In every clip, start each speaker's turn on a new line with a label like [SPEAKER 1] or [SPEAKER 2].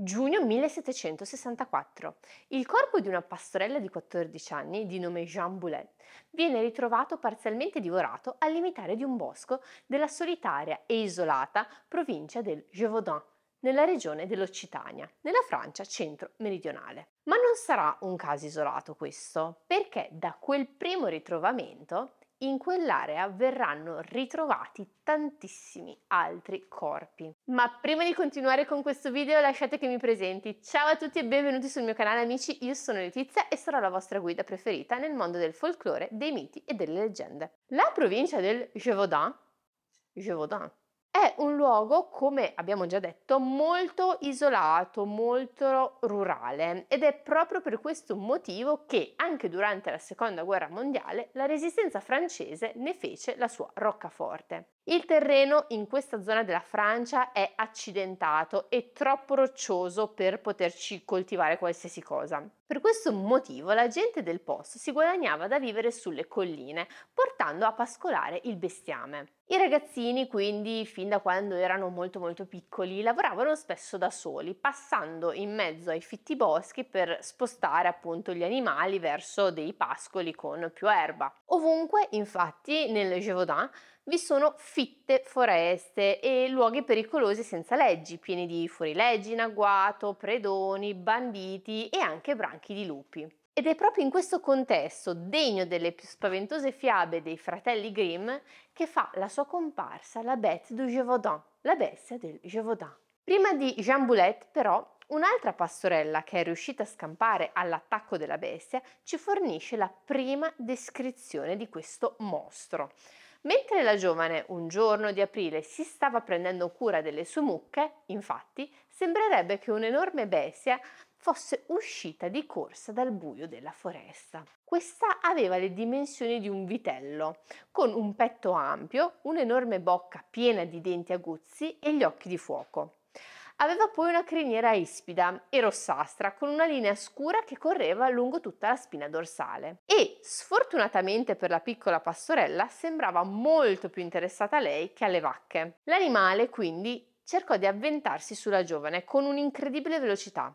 [SPEAKER 1] Giugno 1764. Il corpo di una pastorella di 14 anni, di nome Jean Boulet, viene ritrovato parzialmente divorato al limitare di un bosco della solitaria e isolata provincia del Gévaudan, nella regione dell'Occitania, nella Francia centro-meridionale. Ma non sarà un caso isolato questo, perché da quel primo ritrovamento in quell'area verranno ritrovati tantissimi altri corpi. Ma prima di continuare con questo video lasciate che mi presenti. Ciao a tutti e benvenuti sul mio canale amici, io sono Letizia e sarò la vostra guida preferita nel mondo del folklore, dei miti e delle leggende. La provincia del Gévaudan, Gévaudan è un luogo, come abbiamo già detto, molto isolato, molto rurale ed è proprio per questo motivo che anche durante la Seconda Guerra Mondiale la resistenza francese ne fece la sua roccaforte. Il terreno in questa zona della Francia è accidentato e troppo roccioso per poterci coltivare qualsiasi cosa. Per questo motivo la gente del posto si guadagnava da vivere sulle colline, portando a pascolare il bestiame. I ragazzini quindi, fin da quando erano molto molto piccoli, lavoravano spesso da soli, passando in mezzo ai fitti boschi per spostare appunto gli animali verso dei pascoli con più erba. Ovunque, infatti, nel Gévaudan vi sono fitte foreste e luoghi pericolosi senza leggi, pieni di fuorileggi in agguato, predoni, banditi e anche branchi di lupi. Ed è proprio in questo contesto, degno delle più spaventose fiabe dei fratelli Grimm, che fa la sua comparsa la Bête du Gévaudan, la bestia del Gévaudan. Prima di Jean Boulet, però, un'altra pastorella che è riuscita a scampare all'attacco della bestia ci fornisce la prima descrizione di questo mostro. Mentre la giovane, un giorno di aprile, si stava prendendo cura delle sue mucche, infatti, sembrerebbe che un'enorme bestia fosse uscita di corsa dal buio della foresta. Questa aveva le dimensioni di un vitello, con un petto ampio, un'enorme bocca piena di denti aguzzi e gli occhi di fuoco. Aveva poi una criniera ispida e rossastra con una linea scura che correva lungo tutta la spina dorsale. E, sfortunatamente per la piccola pastorella, sembrava molto più interessata a lei che alle vacche. L'animale, quindi, cercò di avventarsi sulla giovane con un'incredibile velocità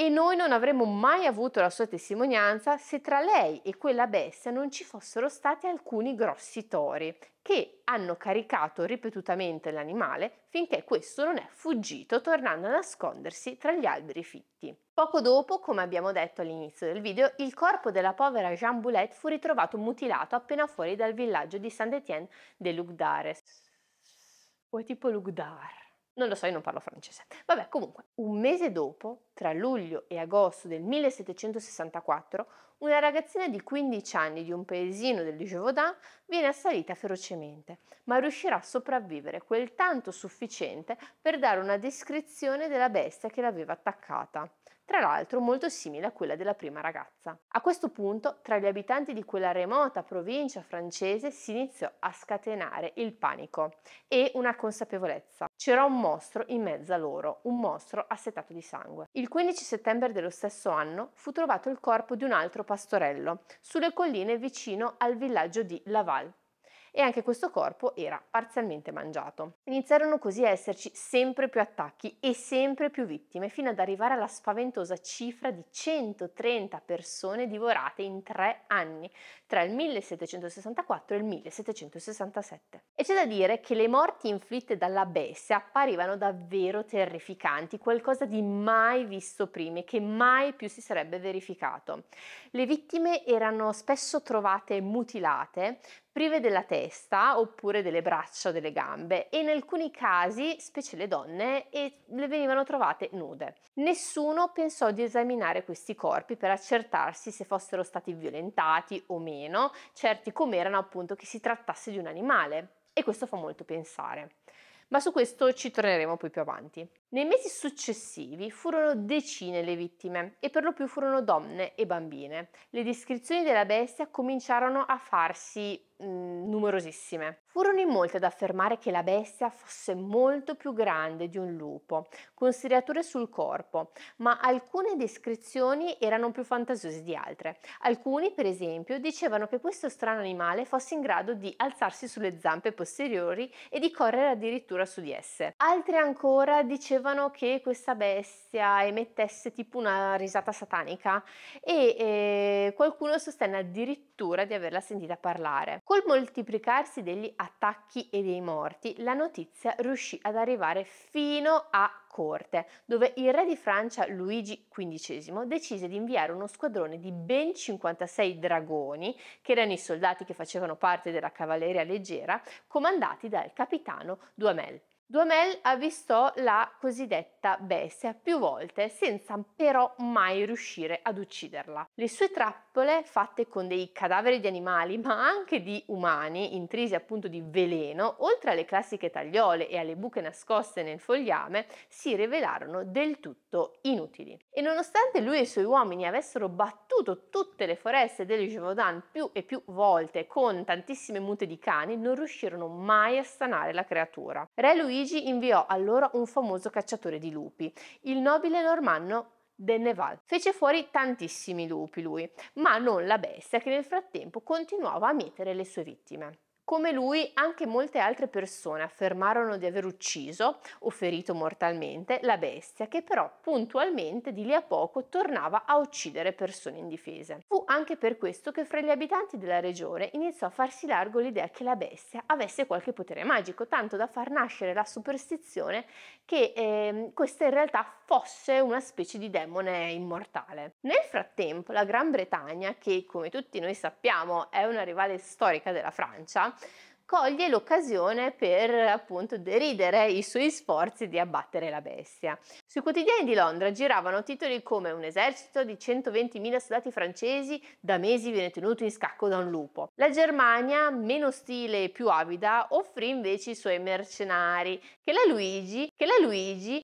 [SPEAKER 1] e noi non avremmo mai avuto la sua testimonianza se tra lei e quella bestia non ci fossero stati alcuni grossi tori che hanno caricato ripetutamente l'animale finché questo non è fuggito tornando a nascondersi tra gli alberi fitti. Poco dopo, come abbiamo detto all'inizio del video, il corpo della povera Jean Boulet fu ritrovato mutilato appena fuori dal villaggio di Saint-Étienne de Lugdare. O è tipo Lugdare. Non lo so, io non parlo francese. Vabbè, comunque, un mese dopo, tra luglio e agosto del 1764, una ragazzina di 15 anni di un paesino del Gévaudan viene assalita ferocemente, ma riuscirà a sopravvivere quel tanto sufficiente per dare una descrizione della bestia che l'aveva attaccata tra l'altro molto simile a quella della prima ragazza. A questo punto, tra gli abitanti di quella remota provincia francese si iniziò a scatenare il panico e una consapevolezza. C'era un mostro in mezzo a loro, un mostro assetato di sangue. Il 15 settembre dello stesso anno fu trovato il corpo di un altro pastorello sulle colline vicino al villaggio di Laval, e anche questo corpo era parzialmente mangiato. Iniziarono così a esserci sempre più attacchi e sempre più vittime, fino ad arrivare alla spaventosa cifra di 130 persone divorate in tre anni, tra il 1764 e il 1767. E c'è da dire che le morti inflitte dalla bestia apparivano davvero terrificanti, qualcosa di mai visto prima e che mai più si sarebbe verificato. Le vittime erano spesso trovate mutilate, prive della testa oppure delle braccia o delle gambe e in alcuni casi, specie le donne, le venivano trovate nude. Nessuno pensò di esaminare questi corpi per accertarsi se fossero stati violentati o meno, certi com'erano appunto che si trattasse di un animale e questo fa molto pensare. Ma su questo ci torneremo poi più avanti. Nei mesi successivi furono decine le vittime e per lo più furono donne e bambine. Le descrizioni della bestia cominciarono a farsi mh, mm, numerosissime. Furono in molti ad affermare che la bestia fosse molto più grande di un lupo, con striature sul corpo, ma alcune descrizioni erano più fantasiose di altre. Alcuni, per esempio, dicevano che questo strano animale fosse in grado di alzarsi sulle zampe posteriori e di correre addirittura su di esse. Altri ancora dicevano dicevano che questa bestia emettesse tipo una risata satanica e eh, qualcuno sostenne addirittura di averla sentita parlare. Col moltiplicarsi degli attacchi e dei morti, la notizia riuscì ad arrivare fino a corte, dove il re di Francia Luigi XV decise di inviare uno squadrone di ben 56 dragoni, che erano i soldati che facevano parte della cavalleria leggera, comandati dal capitano Duhamel. Duhamel avvistò la cosiddetta bestia più volte senza però mai riuscire ad ucciderla. Le sue trappole, fatte con dei cadaveri di animali ma anche di umani, intrisi appunto di veleno, oltre alle classiche tagliole e alle buche nascoste nel fogliame, si rivelarono del tutto inutili. E nonostante lui e i suoi uomini avessero battuto tutte le foreste del Gévaudan più e più volte con tantissime mute di cani, non riuscirono mai a stanare la creatura. Re Louis Parigi inviò allora un famoso cacciatore di lupi, il nobile normanno De Neval. Fece fuori tantissimi lupi lui, ma non la bestia che nel frattempo continuava a mietere le sue vittime. Come lui, anche molte altre persone affermarono di aver ucciso o ferito mortalmente la bestia, che però puntualmente di lì a poco tornava a uccidere persone indifese. Fu anche per questo che fra gli abitanti della regione iniziò a farsi largo l'idea che la bestia avesse qualche potere magico, tanto da far nascere la superstizione che eh, questa in realtà fosse una specie di demone immortale. Nel frattempo, la Gran Bretagna, che come tutti noi sappiamo è una rivale storica della Francia, coglie l'occasione per appunto deridere i suoi sforzi di abbattere la bestia. Sui quotidiani di Londra giravano titoli come un esercito di 120.000 soldati francesi da mesi viene tenuto in scacco da un lupo. La Germania, meno stile e più avida, offrì invece i suoi mercenari che la Luigi, che la Luigi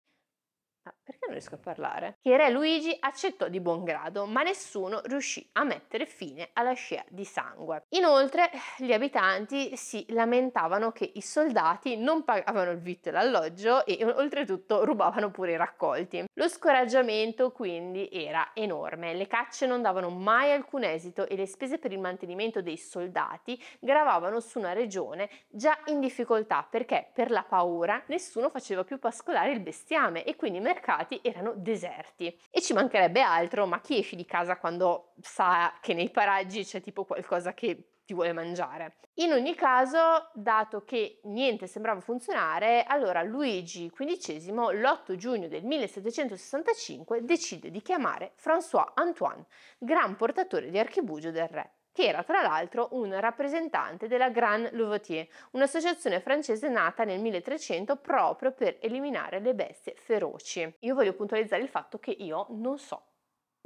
[SPEAKER 1] Ah, perché non riesco a parlare? Che Re Luigi accettò di buon grado, ma nessuno riuscì a mettere fine alla scia di sangue. Inoltre, gli abitanti si lamentavano che i soldati non pagavano il vitto e l'alloggio e oltretutto rubavano pure i raccolti. Lo scoraggiamento quindi era enorme, le cacce non davano mai alcun esito e le spese per il mantenimento dei soldati gravavano su una regione già in difficoltà perché per la paura nessuno faceva più pascolare il bestiame e quindi supermercati erano deserti. E ci mancherebbe altro, ma chi esce di casa quando sa che nei paraggi c'è tipo qualcosa che ti vuole mangiare. In ogni caso, dato che niente sembrava funzionare, allora Luigi XV l'8 giugno del 1765 decide di chiamare François Antoine, gran portatore di archibugio del re che era tra l'altro un rappresentante della Grand Louveterie, un'associazione francese nata nel 1300 proprio per eliminare le bestie feroci. Io voglio puntualizzare il fatto che io non so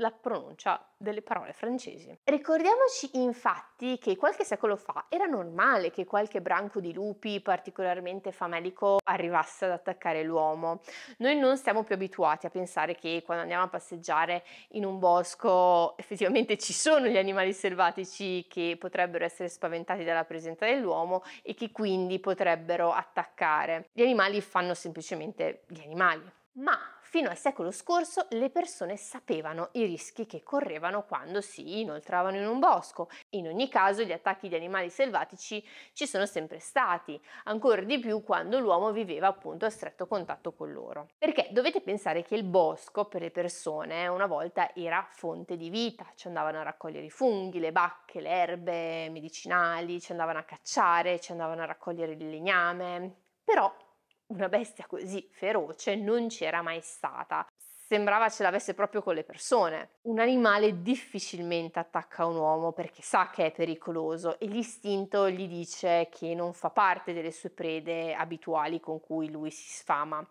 [SPEAKER 1] la pronuncia delle parole francesi. Ricordiamoci infatti che qualche secolo fa era normale che qualche branco di lupi particolarmente famelico arrivasse ad attaccare l'uomo. Noi non siamo più abituati a pensare che quando andiamo a passeggiare in un bosco effettivamente ci sono gli animali selvatici che potrebbero essere spaventati dalla presenza dell'uomo e che quindi potrebbero attaccare. Gli animali fanno semplicemente gli animali. Ma fino al secolo scorso le persone sapevano i rischi che correvano quando si inoltravano in un bosco. In ogni caso gli attacchi di animali selvatici ci sono sempre stati, ancora di più quando l'uomo viveva appunto a stretto contatto con loro. Perché dovete pensare che il bosco per le persone una volta era fonte di vita, ci andavano a raccogliere i funghi, le bacche, le erbe medicinali, ci andavano a cacciare, ci andavano a raccogliere il legname. Però una bestia così feroce non c'era mai stata. Sembrava ce l'avesse proprio con le persone. Un animale difficilmente attacca un uomo perché sa che è pericoloso e l'istinto gli dice che non fa parte delle sue prede abituali con cui lui si sfama.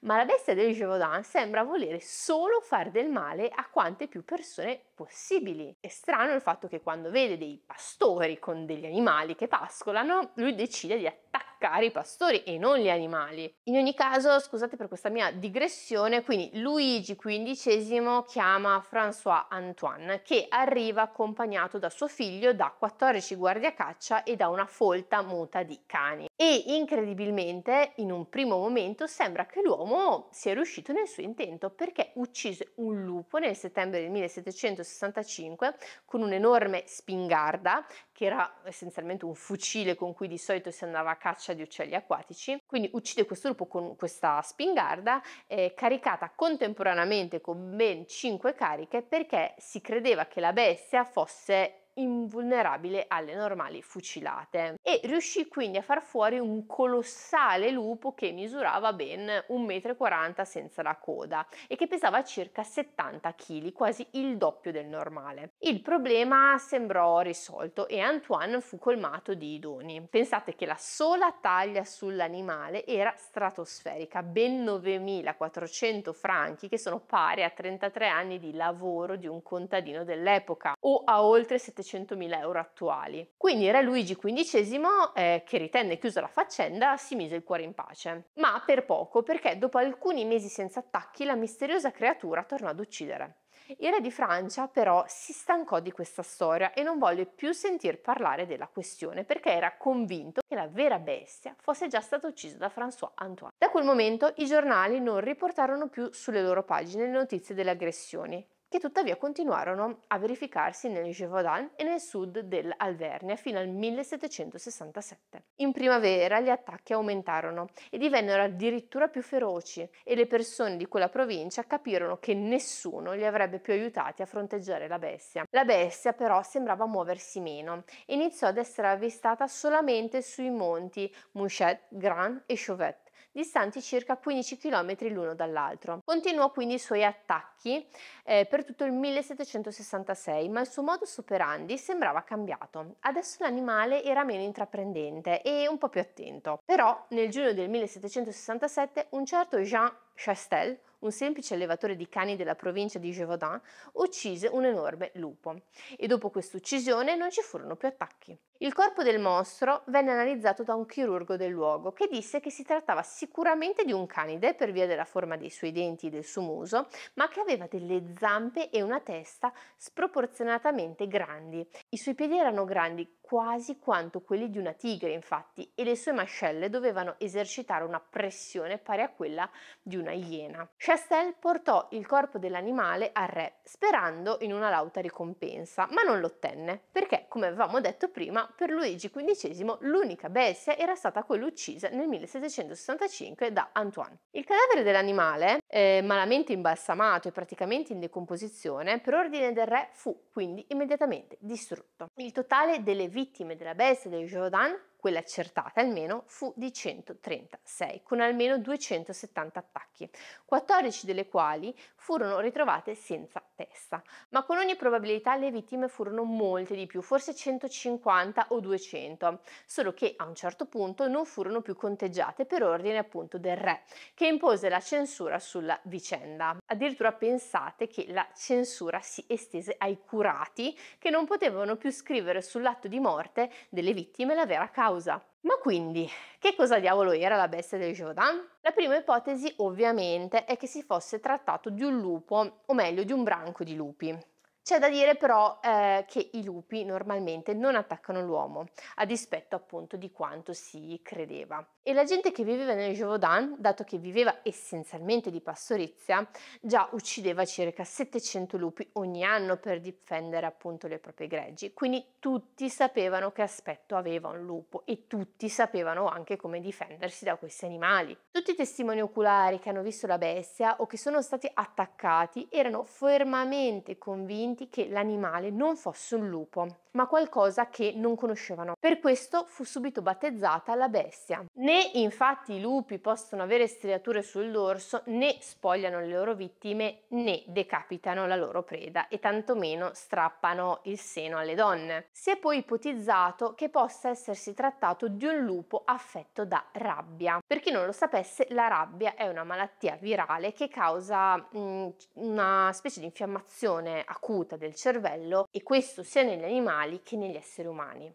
[SPEAKER 1] Ma la bestia del Gévaudan sembra volere solo far del male a quante più persone possibili. È strano il fatto che quando vede dei pastori con degli animali che pascolano, lui decide di attaccare attaccare i pastori e non gli animali. In ogni caso, scusate per questa mia digressione, quindi Luigi XV chiama François Antoine che arriva accompagnato da suo figlio, da 14 guardiacaccia e da una folta muta di cani. E incredibilmente, in un primo momento sembra che l'uomo sia riuscito nel suo intento perché uccise un lupo nel settembre del 1765 con un'enorme spingarda che era essenzialmente un fucile con cui di solito si andava a caccia caccia di uccelli acquatici, quindi uccide questo lupo con questa spingarda eh, caricata contemporaneamente con ben 5 cariche perché si credeva che la bestia fosse invulnerabile alle normali fucilate e riuscì quindi a far fuori un colossale lupo che misurava ben 1,40 m senza la coda e che pesava circa 70 kg, quasi il doppio del normale. Il problema sembrò risolto e Antoine fu colmato di doni. Pensate che la sola taglia sull'animale era stratosferica, ben 9.400 franchi che sono pari a 33 anni di lavoro di un contadino dell'epoca o a oltre 700 700.000 euro attuali. Quindi Re Luigi XV, eh, che ritenne chiusa la faccenda, si mise il cuore in pace. Ma per poco, perché dopo alcuni mesi senza attacchi la misteriosa creatura tornò ad uccidere. Il re di Francia però si stancò di questa storia e non volle più sentir parlare della questione perché era convinto che la vera bestia fosse già stata uccisa da François Antoine. Da quel momento i giornali non riportarono più sulle loro pagine le notizie delle aggressioni che tuttavia continuarono a verificarsi nel Gévaudan e nel sud dell'Alvernia fino al 1767. In primavera gli attacchi aumentarono e divennero addirittura più feroci e le persone di quella provincia capirono che nessuno li avrebbe più aiutati a fronteggiare la bestia. La bestia però sembrava muoversi meno e iniziò ad essere avvistata solamente sui monti Mouchet, Grand e Chauvet distanti circa 15 km l'uno dall'altro. Continuò quindi i suoi attacchi eh, per tutto il 1766, ma il suo modus operandi sembrava cambiato. Adesso l'animale era meno intraprendente e un po' più attento. Però nel giugno del 1767 un certo Jean Chastel, un semplice allevatore di cani della provincia di Gévaudan, uccise un enorme lupo e dopo questa uccisione non ci furono più attacchi. Il corpo del mostro venne analizzato da un chirurgo del luogo che disse che si trattava sicuramente di un canide per via della forma dei suoi denti e del suo muso, ma che aveva delle zampe e una testa sproporzionatamente grandi. I suoi piedi erano grandi quasi quanto quelli di una tigre, infatti, e le sue mascelle dovevano esercitare una pressione pari a quella di un una iena. Chastel portò il corpo dell'animale al re, sperando in una lauta ricompensa, ma non l'ottenne, perché, come avevamo detto prima, per Luigi XV l'unica bestia era stata quella uccisa nel 1765 da Antoine. Il cadavere dell'animale, eh, malamente imbalsamato e praticamente in decomposizione, per ordine del re fu quindi immediatamente distrutto. Il totale delle vittime della bestia del Jordan quella accertata almeno, fu di 136, con almeno 270 attacchi, 14 delle quali furono ritrovate senza testa. Ma con ogni probabilità le vittime furono molte di più, forse 150 o 200, solo che a un certo punto non furono più conteggiate per ordine appunto del re, che impose la censura sulla vicenda. Addirittura pensate che la censura si estese ai curati, che non potevano più scrivere sull'atto di morte delle vittime la vera causa causa. Ma quindi, che cosa diavolo era la bestia del Jordan? La prima ipotesi ovviamente è che si fosse trattato di un lupo, o meglio di un branco di lupi. C'è da dire però eh, che i lupi normalmente non attaccano l'uomo, a dispetto appunto di quanto si credeva. E la gente che viveva nel Gévaudan, dato che viveva essenzialmente di pastorizia, già uccideva circa 700 lupi ogni anno per difendere appunto le proprie greggi. Quindi tutti sapevano che aspetto aveva un lupo e tutti sapevano anche come difendersi da questi animali. Tutti i testimoni oculari che hanno visto la bestia o che sono stati attaccati erano fermamente convinti convinti che l'animale non fosse un lupo ma qualcosa che non conoscevano. Per questo fu subito battezzata la bestia. Né infatti i lupi possono avere striature sul dorso, né spogliano le loro vittime, né decapitano la loro preda e tantomeno strappano il seno alle donne. Si è poi ipotizzato che possa essersi trattato di un lupo affetto da rabbia. Per chi non lo sapesse, la rabbia è una malattia virale che causa mh, mm, una specie di infiammazione acuta del cervello e questo sia negli animali animali che negli esseri umani.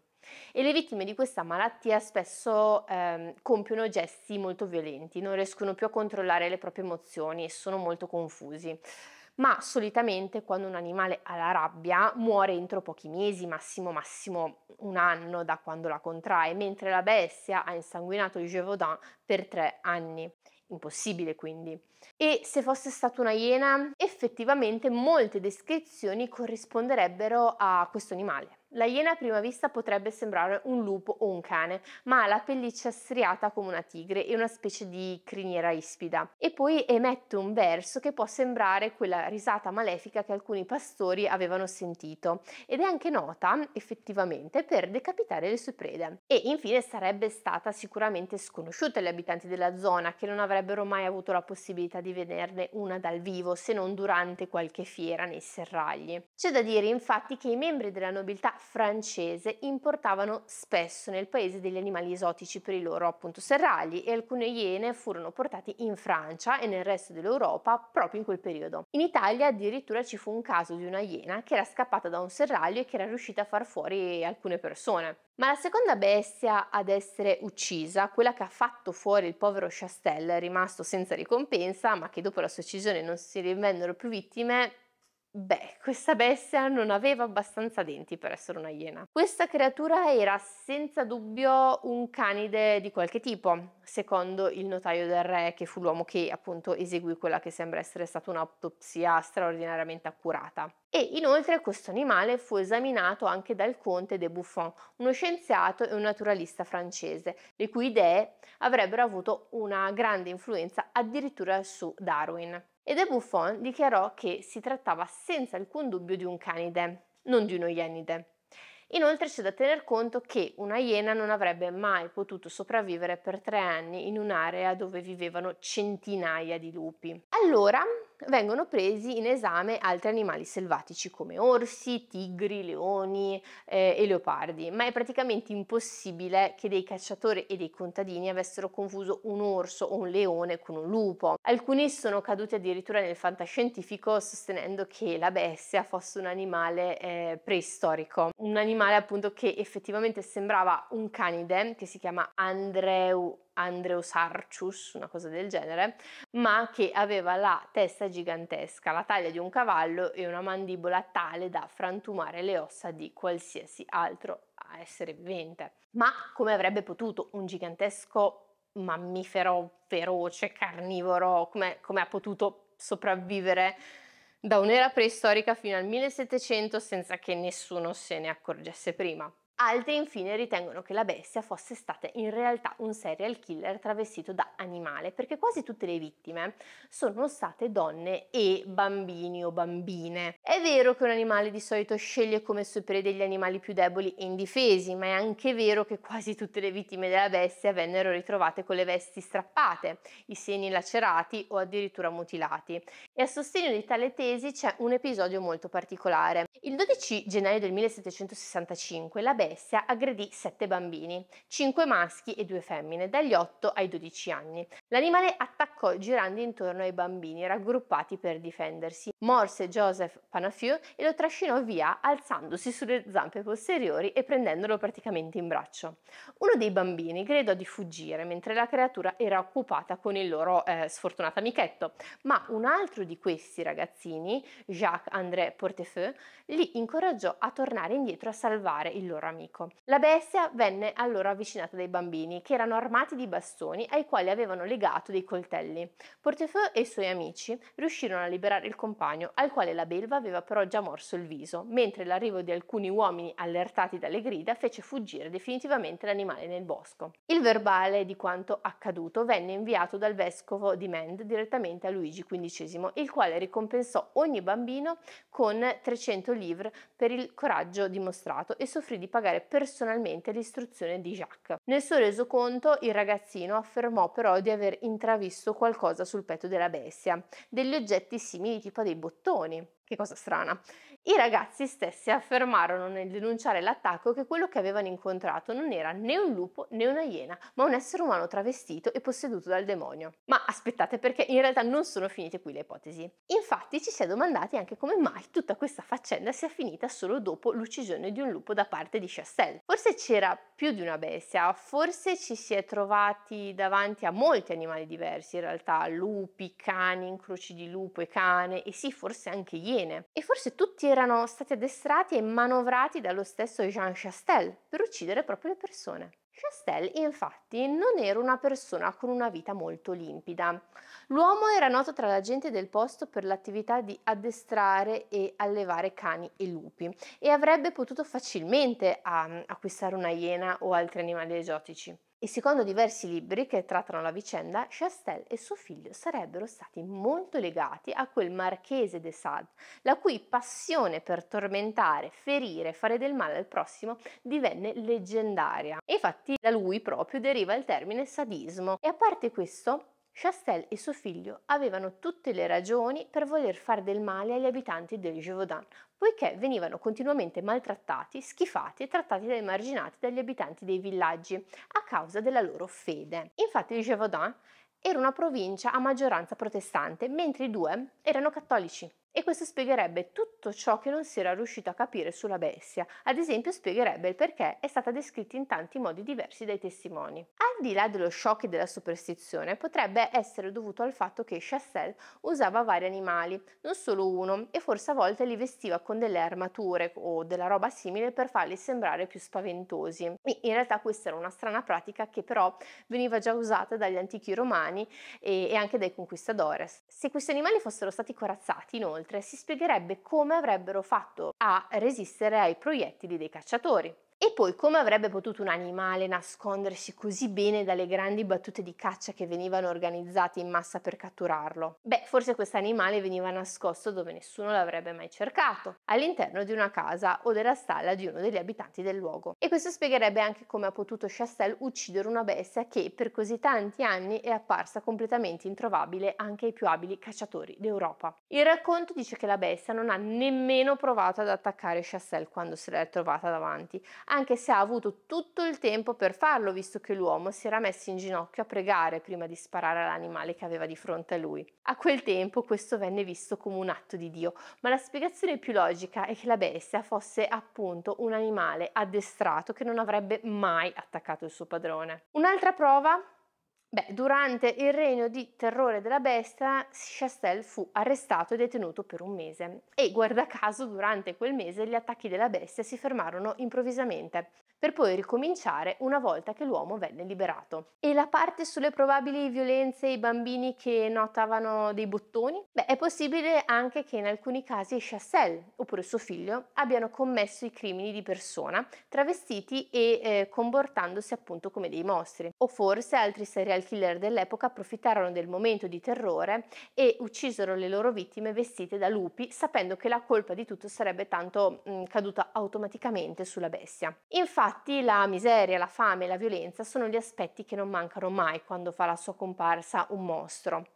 [SPEAKER 1] E le vittime di questa malattia spesso eh, compiono gesti molto violenti, non riescono più a controllare le proprie emozioni e sono molto confusi. Ma solitamente quando un animale ha la rabbia muore entro pochi mesi, massimo massimo un anno da quando la contrae, mentre la bestia ha insanguinato il Gévaudan per tre anni impossibile quindi. E se fosse stata una iena, effettivamente molte descrizioni corrisponderebbero a questo animale. La iena a prima vista potrebbe sembrare un lupo o un cane, ma ha la pelliccia striata come una tigre e una specie di criniera ispida. E poi emette un verso che può sembrare quella risata malefica che alcuni pastori avevano sentito ed è anche nota effettivamente per decapitare le sue prede. E infine sarebbe stata sicuramente sconosciuta agli abitanti della zona che non avrebbero mai avuto la possibilità di vederne una dal vivo se non durante qualche fiera nei serragli. C'è da dire infatti che i membri della nobiltà francese importavano spesso nel paese degli animali esotici per i loro appunto serragli e alcune iene furono portate in Francia e nel resto dell'Europa proprio in quel periodo. In Italia addirittura ci fu un caso di una iena che era scappata da un serraglio e che era riuscita a far fuori alcune persone. Ma la seconda bestia ad essere uccisa, quella che ha fatto fuori il povero Chastel, rimasto senza ricompensa, ma che dopo la sua uccisione non si rinvennero più vittime, Beh, questa bestia non aveva abbastanza denti per essere una iena. Questa creatura era senza dubbio un canide di qualche tipo, secondo il notaio del re, che fu l'uomo che appunto eseguì quella che sembra essere stata un'autopsia straordinariamente accurata. E inoltre questo animale fu esaminato anche dal conte de Buffon, uno scienziato e un naturalista francese, le cui idee avrebbero avuto una grande influenza addirittura su Darwin e De Buffon dichiarò che si trattava senza alcun dubbio di un canide, non di uno ienide. Inoltre c'è da tener conto che una iena non avrebbe mai potuto sopravvivere per tre anni in un'area dove vivevano centinaia di lupi. Allora, vengono presi in esame altri animali selvatici come orsi, tigri, leoni eh, e leopardi, ma è praticamente impossibile che dei cacciatori e dei contadini avessero confuso un orso o un leone con un lupo. Alcuni sono caduti addirittura nel fantascientifico sostenendo che la bestia fosse un animale eh, preistorico, un animale appunto che effettivamente sembrava un canide che si chiama Andreu Arcius, una cosa del genere, ma che aveva la testa gigantesca, la taglia di un cavallo e una mandibola tale da frantumare le ossa di qualsiasi altro essere vivente. Ma come avrebbe potuto un gigantesco mammifero feroce, carnivoro, come, come ha potuto sopravvivere da un'era preistorica fino al 1700 senza che nessuno se ne accorgesse prima? Altri infine ritengono che la bestia fosse stata in realtà un serial killer travestito da animale, perché quasi tutte le vittime sono state donne e bambini o bambine. È vero che un animale di solito sceglie come sue prede gli animali più deboli e indifesi, ma è anche vero che quasi tutte le vittime della bestia vennero ritrovate con le vesti strappate, i seni lacerati o addirittura mutilati. E a sostegno di tale tesi c'è un episodio molto particolare. Il 12 gennaio del 1765 la bestia Alessia aggredì sette bambini, cinque maschi e due femmine, dagli 8 ai 12 anni, L'animale attaccò girando intorno ai bambini raggruppati per difendersi, morse Joseph Panafieux e lo trascinò via alzandosi sulle zampe posteriori e prendendolo praticamente in braccio. Uno dei bambini gridò di fuggire mentre la creatura era occupata con il loro eh, sfortunato amichetto, ma un altro di questi ragazzini, Jacques-André Portefeu, li incoraggiò a tornare indietro a salvare il loro amico. La bestia venne allora avvicinata dai bambini che erano armati di bastoni ai quali avevano legato legato dei coltelli. Portefeu e i suoi amici riuscirono a liberare il compagno, al quale la belva aveva però già morso il viso, mentre l'arrivo di alcuni uomini allertati dalle grida fece fuggire definitivamente l'animale nel bosco. Il verbale di quanto accaduto venne inviato dal vescovo di Mend direttamente a Luigi XV, il quale ricompensò ogni bambino con 300 livre per il coraggio dimostrato e soffrì di pagare personalmente l'istruzione di Jacques. Nel suo resoconto il ragazzino affermò però di aver aver intravisto qualcosa sul petto della bestia, degli oggetti simili tipo a dei bottoni. Che cosa strana. I ragazzi stessi affermarono nel denunciare l'attacco che quello che avevano incontrato non era né un lupo né una iena, ma un essere umano travestito e posseduto dal demonio. Ma aspettate perché in realtà non sono finite qui le ipotesi. Infatti ci si è domandati anche come mai tutta questa faccenda sia finita solo dopo l'uccisione di un lupo da parte di Chastel. Forse c'era più di una bestia, forse ci si è trovati davanti a molti animali diversi in realtà, lupi, cani, incroci di lupo e cane e sì, forse anche iene. E forse tutti erano stati addestrati e manovrati dallo stesso Jean Chastel per uccidere proprio le persone. Chastel infatti non era una persona con una vita molto limpida. L'uomo era noto tra la gente del posto per l'attività di addestrare e allevare cani e lupi e avrebbe potuto facilmente ehm, acquistare una iena o altri animali esotici. E secondo diversi libri che trattano la vicenda, Chastel e suo figlio sarebbero stati molto legati a quel marchese de Sade, la cui passione per tormentare, ferire, e fare del male al prossimo divenne leggendaria. E infatti da lui proprio deriva il termine sadismo. E a parte questo, Chastel e suo figlio avevano tutte le ragioni per voler fare del male agli abitanti del Gévaudan, poiché venivano continuamente maltrattati, schifati e trattati da emarginati dagli abitanti dei villaggi a causa della loro fede. Infatti il Gévaudan era una provincia a maggioranza protestante, mentre i due erano cattolici. E questo spiegherebbe tutto ciò che non si era riuscito a capire sulla bestia, ad esempio spiegherebbe il perché è stata descritta in tanti modi diversi dai testimoni. Al di là dello shock e della superstizione, potrebbe essere dovuto al fatto che Chassel usava vari animali, non solo uno, e forse a volte li vestiva con delle armature o della roba simile per farli sembrare più spaventosi. In realtà questa era una strana pratica che però veniva già usata dagli antichi romani e, anche dai conquistadores. Se questi animali fossero stati corazzati, inoltre, inoltre si spiegherebbe come avrebbero fatto a resistere ai proiettili dei cacciatori. E poi come avrebbe potuto un animale nascondersi così bene dalle grandi battute di caccia che venivano organizzate in massa per catturarlo? Beh, forse questo animale veniva nascosto dove nessuno l'avrebbe mai cercato, all'interno di una casa o della stalla di uno degli abitanti del luogo. E questo spiegherebbe anche come ha potuto Chastel uccidere una bestia che per così tanti anni è apparsa completamente introvabile anche ai più abili cacciatori d'Europa. Il racconto dice che la bestia non ha nemmeno provato ad attaccare Chastel quando se l'è trovata davanti anche se ha avuto tutto il tempo per farlo, visto che l'uomo si era messo in ginocchio a pregare prima di sparare all'animale che aveva di fronte a lui. A quel tempo questo venne visto come un atto di Dio, ma la spiegazione più logica è che la bestia fosse appunto un animale addestrato che non avrebbe mai attaccato il suo padrone. Un'altra prova Beh, durante il regno di terrore della bestia, Chastel fu arrestato e detenuto per un mese e guarda caso durante quel mese gli attacchi della bestia si fermarono improvvisamente per poi ricominciare una volta che l'uomo venne liberato. E la parte sulle probabili violenze ai bambini che notavano dei bottoni? Beh, è possibile anche che in alcuni casi Chassel, oppure suo figlio, abbiano commesso i crimini di persona, travestiti e eh, comportandosi appunto come dei mostri. O forse altri serial killer dell'epoca approfittarono del momento di terrore e uccisero le loro vittime vestite da lupi, sapendo che la colpa di tutto sarebbe tanto mh, caduta automaticamente sulla bestia. Infatti, Infatti la miseria, la fame e la violenza sono gli aspetti che non mancano mai quando fa la sua comparsa un mostro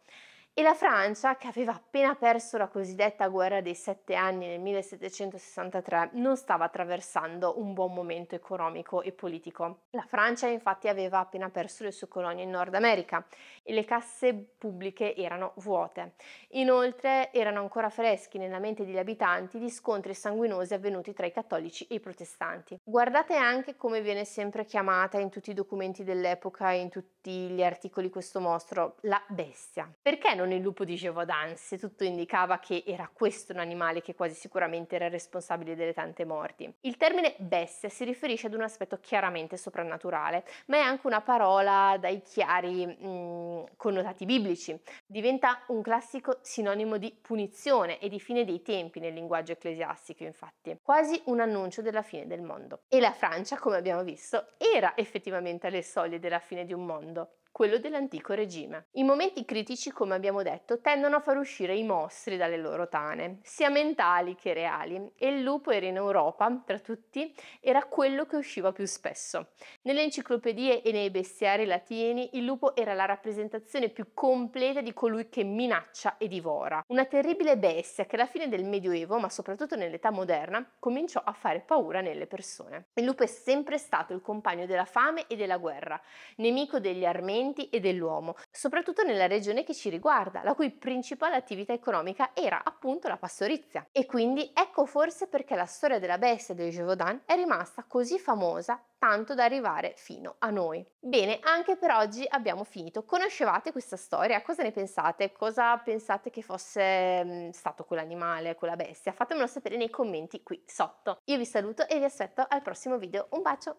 [SPEAKER 1] e la Francia, che aveva appena perso la cosiddetta guerra dei sette anni nel 1763, non stava attraversando un buon momento economico e politico. La Francia infatti aveva appena perso le sue colonie in Nord America e le casse pubbliche erano vuote. Inoltre erano ancora freschi nella mente degli abitanti gli scontri sanguinosi avvenuti tra i cattolici e i protestanti. Guardate anche come viene sempre chiamata in tutti i documenti dell'epoca e in tutti gli articoli questo mostro, la bestia. Perché non non il lupo di Gévaudanse, tutto indicava che era questo un animale che quasi sicuramente era responsabile delle tante morti. Il termine bestia si riferisce ad un aspetto chiaramente soprannaturale, ma è anche una parola dai chiari mh, mm, connotati biblici. Diventa un classico sinonimo di punizione e di fine dei tempi nel linguaggio ecclesiastico, infatti, quasi un annuncio della fine del mondo. E la Francia, come abbiamo visto, era effettivamente alle soglie della fine di un mondo quello dell'antico regime. I momenti critici, come abbiamo detto, tendono a far uscire i mostri dalle loro tane, sia mentali che reali, e il lupo era in Europa, tra tutti, era quello che usciva più spesso. Nelle enciclopedie e nei bestiari latini, il lupo era la rappresentazione più completa di colui che minaccia e divora, una terribile bestia che alla fine del Medioevo, ma soprattutto nell'età moderna, cominciò a fare paura nelle persone. Il lupo è sempre stato il compagno della fame e della guerra, nemico degli armeni, ambienti e dell'uomo, soprattutto nella regione che ci riguarda, la cui principale attività economica era appunto la pastorizia. E quindi ecco forse perché la storia della bestia del Gévaudan è rimasta così famosa tanto da arrivare fino a noi. Bene, anche per oggi abbiamo finito. Conoscevate questa storia? Cosa ne pensate? Cosa pensate che fosse mh, mm, stato quell'animale, quella bestia? Fatemelo sapere nei commenti qui sotto. Io vi saluto e vi aspetto al prossimo video. Un bacio!